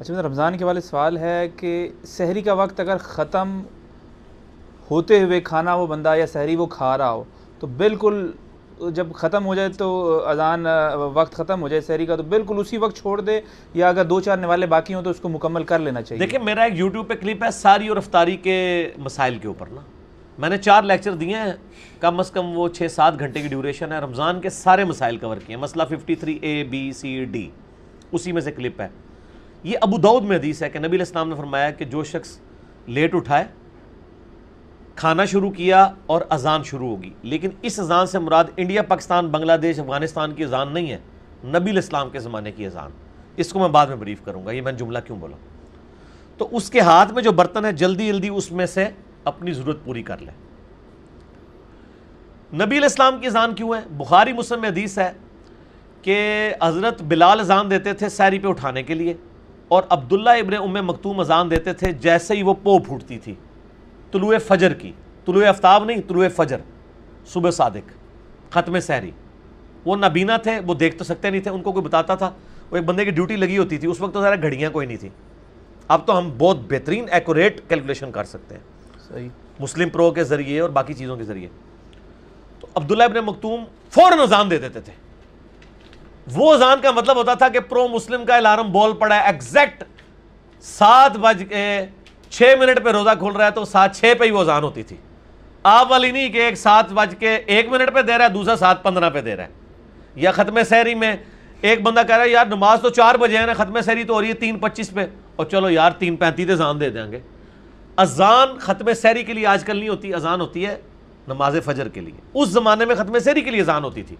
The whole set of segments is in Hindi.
अच्छा मेरा मतलब रमज़ान के वाले सवाल है कि शहरी का वक्त अगर ख़त्म होते हुए खाना वो बंदा या शहरी वो खा रहा हो तो बिल्कुल जब ख़त्म हो जाए तो अजान वक्त ख़त्म हो जाए शहरी का तो बिल्कुल उसी वक्त छोड़ दे या अगर दो चार निवाले बाकी हों तो उसको मुकम्मल कर लेना चाहिए देखिए मेरा एक यूट्यूब पे क्लिप है सारी और रफ्तारी के मसाइल के ऊपर ना मैंने चार लेक्चर दिए हैं कम अज़ कम वो छः सात घंटे की ड्यूरेशन है रमज़ान के सारे मसाइल कवर किए हैं मसला fifty three A B C D उसी में से क्लिप है ये अबू दाऊद में हदीस है कि नबी इस्लाम ने फरमाया कि जो शख्स लेट उठाए खाना शुरू किया और अजान शुरू होगी लेकिन इस अजान से मुराद इंडिया पाकिस्तान बांग्लादेश अफगानिस्तान की अजान नहीं है नबी इस्लाम के ज़माने की अजान इसको मैं बाद में ब्रीफ करूँगा ये मैंने जुमला क्यों बोला तो उसके हाथ में जो बर्तन है जल्दी जल्दी उसमें से अपनी ज़रूरत पूरी कर लें नबी इस्लाम की अजान क्यों है बुखारी मुसम में हदीस है कि हज़रत बिलाल अजान देते थे सैरी पे उठाने के लिए और अब्दुल्ला इबन उम मकतूम अजान देते थे जैसे ही वो पो फूटती थी तुलु फजर की तुलु आफ्ताब नहीं तुलु फजर सुबह सादिक ख़त्म सहरी वो नबीना थे वो देख तो सकते नहीं थे उनको कोई बताता था वो एक बंदे की ड्यूटी लगी होती थी उस वक्त तो ज़रा घड़ियाँ कोई नहीं थी अब तो हम बहुत बेहतरीन एक्यूरेट कैलकुलेशन कर सकते हैं सही मुस्लिम प्रो के ज़रिए और बाकी चीज़ों के ज़रिए तो अब्दुल्ला इबन मखतूम फ़ौर अजान दे देते थे वो अजान का मतलब होता था कि प्रो मुस्लिम का अलार्म बॉल पड़ा है एग्जैक्ट सात बज के छः मिनट पे रोज़ा खुल रहा है तो सात छः पे ही वो अजान होती थी आप वाली नहीं कि एक सात बज के एक मिनट पे दे रहा है दूसरा सात पंद्रह पे दे रहा है या ख़त्म सहरी में एक बंदा कह रहा है यार नमाज तो चार बजे है ना ख़त्म सहरी तो हो रही है तीन पच्चीस पे और चलो यार तीन पैंतीस अजान दे देंगे अजान ख़त्म सहरी के लिए आजकल नहीं होती अजान होती है नमाज फजर के लिए उस ज़माने में ख़त्म सहरी के लिए अजान होती थी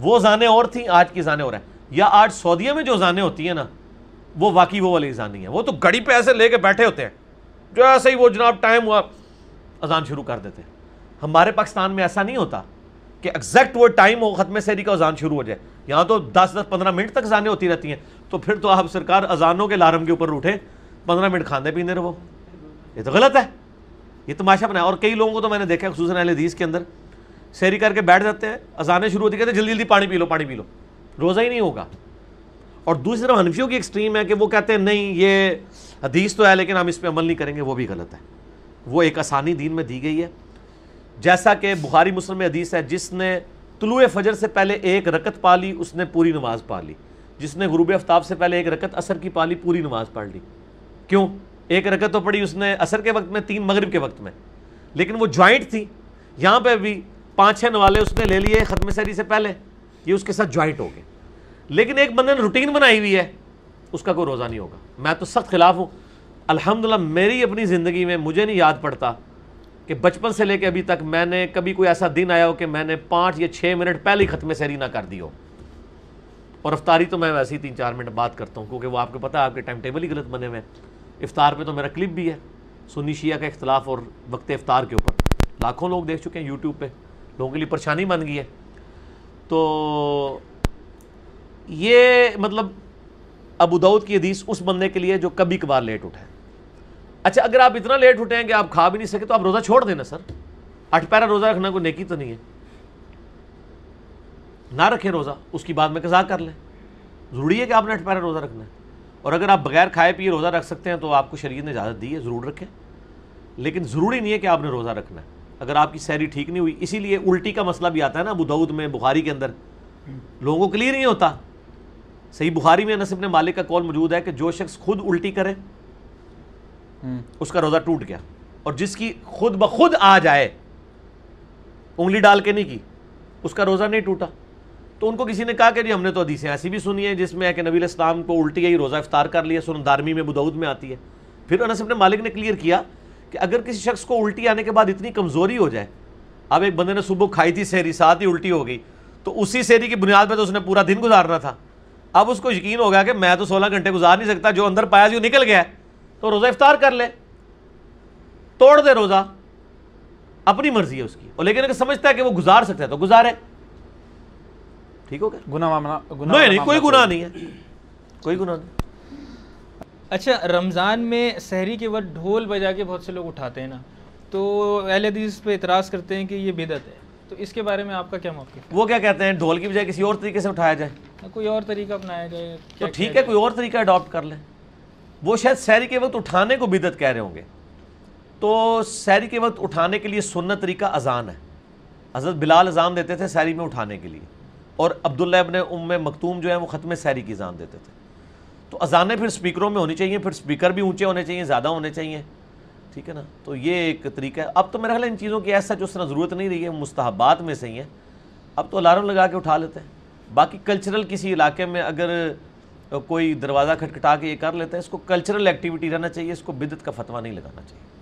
वो जानें और थी आज की जानें और हैं या आज सऊदिया में जो जानें होती हैं ना वो वाकई वो वाली जानी है वो तो घड़ी पे ऐसे लेके बैठे होते हैं जो ऐसे ही वो जनाब टाइम हुआ अजान शुरू कर देते हैं हमारे पाकिस्तान में ऐसा नहीं होता कि एग्जैक्ट वो टाइम हो ख़त्म शहरी का अजान शुरू हो जाए यहाँ तो दस दस पंद्रह मिनट तक अजानें होती रहती हैं तो फिर तो आप सरकार अजानों के लारम के ऊपर उठे पंद्रह मिनट खाने पीने रहो ये तो गलत है ये तमाशा बनाया और कई लोगों को तो मैंने देखा खूस अहल के अंदर सैरी करके बैठ जाते हैं अजानें शुरू होती कहते हैं जल्दी जल्दी पानी पी लो पानी पी लो रोज़ा ही नहीं होगा और दूसरी तरफ हनफियों की एक्सट्रीम है कि वो कहते हैं नहीं ये हदीस तो है लेकिन हम इस पर अमल नहीं करेंगे वो भी गलत है वो एक आसानी दीन में दी गई है जैसा कि बुखारी मुस्लिम हदीस है जिसने तुलु फजर से पहले एक रकत पा ली उसने पूरी नमाज पा ली जिसने गुरूब आफ्ताब से पहले एक रकत असर की पा ली पूरी नमाज पढ़ ली क्यों एक रकत तो पड़ी उसने असर के वक्त में तीन मगरब के वक्त में लेकिन वो जॉइंट थी यहाँ पर भी पाँच छः नवाले उसने ले लिए ख़त्म सैरी से पहले ये उसके साथ ज्वाइंट हो गए लेकिन एक बंदे ने रूटीन बनाई हुई है उसका कोई रोज़ा नहीं होगा मैं तो सख्त खिलाफ हूँ अलहमदिल्ला मेरी अपनी ज़िंदगी में मुझे नहीं याद पड़ता कि बचपन से लेकर अभी तक मैंने कभी कोई ऐसा दिन आया हो कि मैंने पाँच या छः मिनट पहले ही ख़त्म सैरी ना कर दी हो और अफ्तारी तो मैं वैसे ही तीन चार मिनट बात करता हूँ क्योंकि वो आपको पता है आपके टाइम टेबल ही गलत बने हुए हैं इफ्तार तो मेरा क्लिप भी है सुन्नी शिया का इख्तलाफ और वक्त इफ्तार के ऊपर लाखों लोग देख चुके हैं यूट्यूब पर लोगों के लिए परेशानी बन गई है तो ये मतलब अब उदौद की हदीस उस बंदे के लिए जो कभी कभार लेट उठे अच्छा अगर आप इतना लेट उठे हैं कि आप खा भी नहीं सके तो आप रोज़ा छोड़ देना सर पैरा रोज़ा रखना कोई नेकी तो नहीं है ना रखें रोज़ा उसकी बाद में कज़ा कर लें ज़रूरी है कि आपने पैरा रोज़ा रखना है और अगर आप बगैर खाए पिए रोज़ा रख सकते हैं तो आपको शरीर ने इजाज़त दी है ज़रूर रखें लेकिन ज़रूरी नहीं है कि आपने रोज़ा रखना है अगर आपकी सैरी ठीक नहीं हुई इसीलिए उल्टी का मसला भी आता है ना अबू में बुखारी के अंदर लोगों को क्लियर नहीं होता सही बुखारी में नसीब ने मालिक का कॉल मौजूद है कि जो शख्स खुद उल्टी करे हम्म। उसका रोज़ा टूट गया और जिसकी खुद ब खुद आ जाए उंगली डाल के नहीं की उसका रोज़ा नहीं टूटा तो उनको किसी ने कहा कि जी हमने तो हदीसें ऐसी भी सुनी है जिसमें है कि नबी इस्लाम को उल्टी आई रोज़ा इफ्तार कर लिया सुन दारमी में बुदाऊद में आती है फिर अनस अपने मालिक ने क्लियर किया कि अगर किसी शख्स को उल्टी आने के बाद इतनी कमज़ोरी हो जाए अब एक बंदे ने सुबह खाई थी सहरी साथ ही उल्टी हो गई तो उसी सहरी की बुनियाद पर तो उसने पूरा दिन गुजारना था अब उसको यकीन हो गया कि मैं तो सोलह घंटे गुजार नहीं सकता जो अंदर पाया जो निकल गया तो रोज़ा इफ्तार कर ले तोड़ दे रोज़ा अपनी मर्जी है उसकी और लेकिन अगर समझता है कि वो गुजार सकता है तो गुजारे ठीक हो गया गुना मामला गुना नहीं नहीं कोई गुना नहीं है कोई गुना नहीं अच्छा रमज़ान में शहरी के वक्त ढोल बजा के बहुत से लोग उठाते हैं ना तो एल हदीस पर इतराज़ करते हैं कि ये बिदत है तो इसके बारे में आपका क्या मौका वो क्या कहते हैं ढोल की बजाय किसी और तरीके से उठाया जाए कोई और तरीका अपनाया जाए तो ठीक है कोई और तरीका अडॉप्ट कर लें वो शायद शहरी के वक्त उठाने को बिदत कह रहे होंगे तो शहरी के वक्त उठाने के लिए सुनना तरीका अजान है हज़रत बिलाल अजान देते थे शहरी में उठाने के लिए और अब्दुल्ला अपने उम मखतूम जो है वो ख़त्म शहरी की अजान देते थे तो अजानें फिर स्पीकरों में होनी चाहिए फिर स्पीकर भी ऊंचे होने चाहिए ज़्यादा होने चाहिए ठीक है ना तो ये एक तरीका है अब तो मेरा ख्याल इन चीज़ों की ऐसा जो तरह ज़रूरत नहीं रही है मुस्तहबात में सही है अब तो अलार्म लगा के उठा लेते हैं बाकी कल्चरल किसी इलाके में अगर कोई दरवाज़ा खटखटा के ये कर लेता है इसको कल्चरल एक्टिविटी रहना चाहिए इसको बिदत का फतवा नहीं लगाना चाहिए